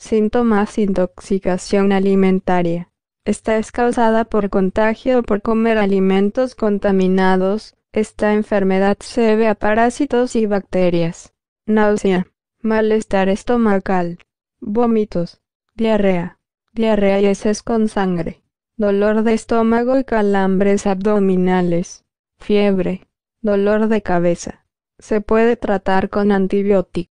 Síntomas Intoxicación alimentaria. Esta es causada por contagio o por comer alimentos contaminados. Esta enfermedad se ve a parásitos y bacterias. Náusea. Malestar estomacal. Vómitos. Diarrea. Diarrea y heces con sangre. Dolor de estómago y calambres abdominales. Fiebre. Dolor de cabeza. Se puede tratar con antibióticos.